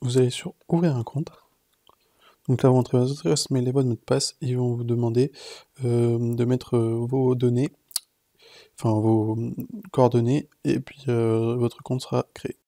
vous allez sur Ouvrir un compte. Donc là, vous rentrez votre adresse mais les votre mot de passe ils vont vous demander euh, de mettre euh, vos données, enfin vos coordonnées, et puis euh, votre compte sera créé.